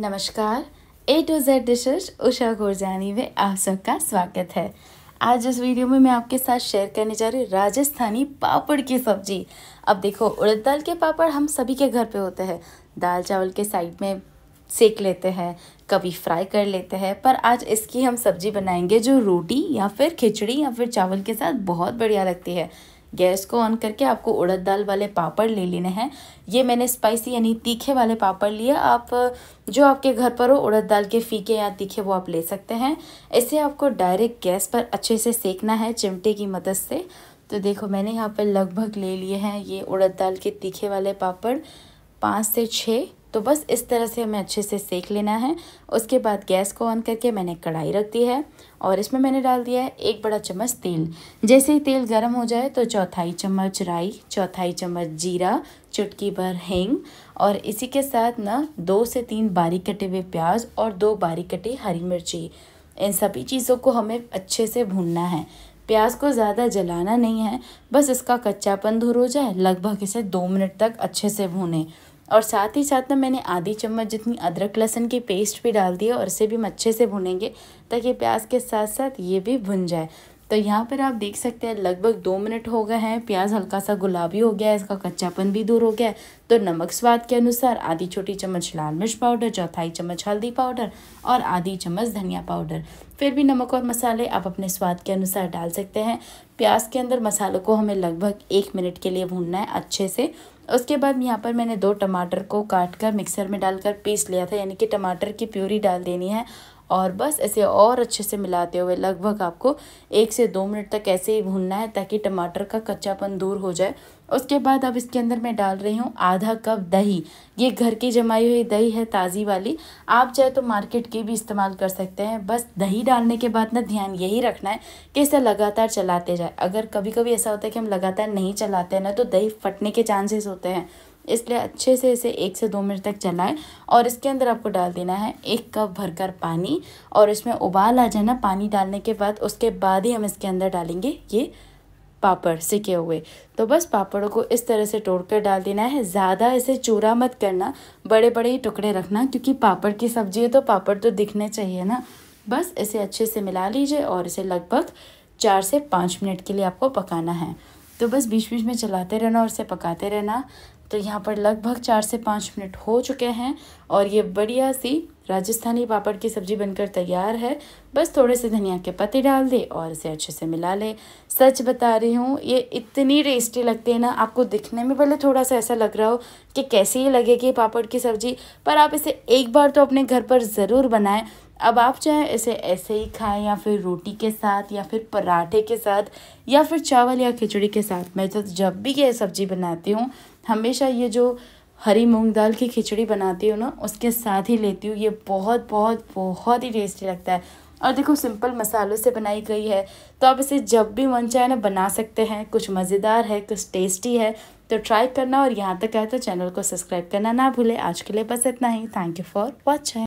नमस्कार A to Z dishes Usha Gurjani में आप सबका स्वागत है आज इस वीडियो में मैं आपके साथ शेयर करने जा रही राजस्थानी पापड़ की सब्जी अब देखो उड़द दाल के पापड़ हम सभी के घर पे होते हैं दाल चावल के साइड में सेक लेते हैं कभी फ्राई कर लेते हैं पर आज इसकी हम सब्जी बनाएंगे जो रोटी या फिर खिचड़ी या फिर चावल के साथ बहुत बढ़िया लगती है गैस को ऑन करके आपको उड़द दाल वाले पापड़ ले लेने हैं ये मैंने स्पाइसी यानी तीखे वाले पापड़ लिए आप जो आपके घर पर हो उड़द दाल के फीके या तीखे वो आप ले सकते हैं इसे आपको डायरेक्ट गैस पर अच्छे से सेकना है चिमटे की मदद से तो देखो मैंने यहाँ पर लगभग ले लिए हैं ये उड़द दाल के तीखे वाले पापड़ पाँच से छः तो बस इस तरह से हमें अच्छे से सेक लेना है उसके बाद गैस को ऑन करके मैंने कढ़ाई रख दी है और इसमें मैंने डाल दिया है एक बड़ा चम्मच तेल जैसे ही तेल गर्म हो जाए तो चौथाई चम्मच राई चौथाई चम्मच जीरा चुटकी भर हींग और इसी के साथ ना दो से तीन बारीक कटे हुए प्याज और दो बारीक कटी हरी मिर्ची इन सभी चीज़ों को हमें अच्छे से भूनना है प्याज को ज़्यादा जलाना नहीं है बस इसका कच्चापन दूर हो जाए लगभग इसे दो मिनट तक अच्छे से भूनें और साथ ही साथ ना मैंने आधी चम्मच जितनी अदरक लहसुन की पेस्ट भी डाल दी है और इसे भी हम अच्छे से भुनेंगे ताकि प्याज के साथ साथ ये भी भुन जाए तो यहाँ पर आप देख सकते हैं लगभग दो मिनट हो गए हैं प्याज हल्का सा गुलाबी हो गया है इसका कच्चापन भी दूर हो गया है तो नमक स्वाद के अनुसार आधी छोटी चम्मच लाल मिर्च पाउडर चौथाई चम्मच हल्दी पाउडर और आधी चम्मच धनिया पाउडर फिर भी नमक और मसाले आप अपने स्वाद के अनुसार डाल सकते हैं प्याज के अंदर मसालों को हमें लगभग एक मिनट के लिए भूनना है अच्छे से उसके बाद यहाँ पर मैंने दो टमाटर को काट कर मिक्सर में डालकर पीस लिया था यानी कि टमाटर की प्यूरी डाल देनी है और बस ऐसे और अच्छे से मिलाते हुए लगभग आपको एक से दो मिनट तक ऐसे ही भूनना है ताकि टमाटर का कच्चापन दूर हो जाए उसके बाद अब इसके अंदर मैं डाल रही हूँ आधा कप दही ये घर की जमाई हुई दही है ताज़ी वाली आप चाहे तो मार्केट की भी इस्तेमाल कर सकते हैं बस दही डालने के बाद ना ध्यान यही रखना है कि इसे लगातार चलाते जाए अगर कभी कभी ऐसा होता है कि हम लगातार नहीं चलाते हैं ना तो दही फटने के चांसेस होते हैं इसलिए अच्छे से इसे एक से दो मिनट तक चलाएं और इसके अंदर आपको डाल देना है एक कप भरकर पानी और इसमें उबाल आ जाना पानी डालने के बाद उसके बाद ही हम इसके अंदर डालेंगे ये पापड़ सिके हुए तो बस पापड़ों को इस तरह से तोड़ कर डाल देना है ज़्यादा इसे चूरा मत करना बड़े बड़े ही टुकड़े रखना क्योंकि पापड़ की सब्जी है तो पापड़ तो दिखने चाहिए ना बस इसे अच्छे से मिला लीजिए और इसे लगभग चार से पाँच मिनट के लिए आपको पकाना है तो बस बीच बीच में चलाते रहना और इसे पकाते रहना तो यहाँ पर लगभग चार से पाँच मिनट हो चुके हैं और ये बढ़िया सी राजस्थानी पापड़ की सब्ज़ी बनकर तैयार है बस थोड़े से धनिया के पत्ते डाल दे और इसे अच्छे से मिला ले सच बता रही हूँ ये इतनी टेस्टी लगती है ना आपको दिखने में पहले थोड़ा सा ऐसा लग रहा हो कि कैसी ही लगेगी पापड़ की सब्ज़ी पर आप इसे एक बार तो अपने घर पर ज़रूर बनाएं अब आप चाहे इसे ऐसे ही खाएं या फिर रोटी के साथ या फिर पराठे के साथ या फिर चावल या खिचड़ी के साथ मैं तो जब भी ये सब्ज़ी बनाती हूँ हमेशा ये जो हरी मूंग दाल की खिचड़ी बनाती हूँ ना उसके साथ ही लेती हूँ ये बहुत बहुत बहुत ही टेस्टी लगता है और देखो सिंपल मसालों से बनाई गई है तो आप इसे जब भी मन चाहे ना बना सकते हैं कुछ मज़ेदार है कुछ टेस्टी है तो ट्राई करना और यहाँ तक आए तो चैनल को सब्सक्राइब करना ना भूले आज के लिए बस इतना ही थैंक यू फॉर वॉचिंग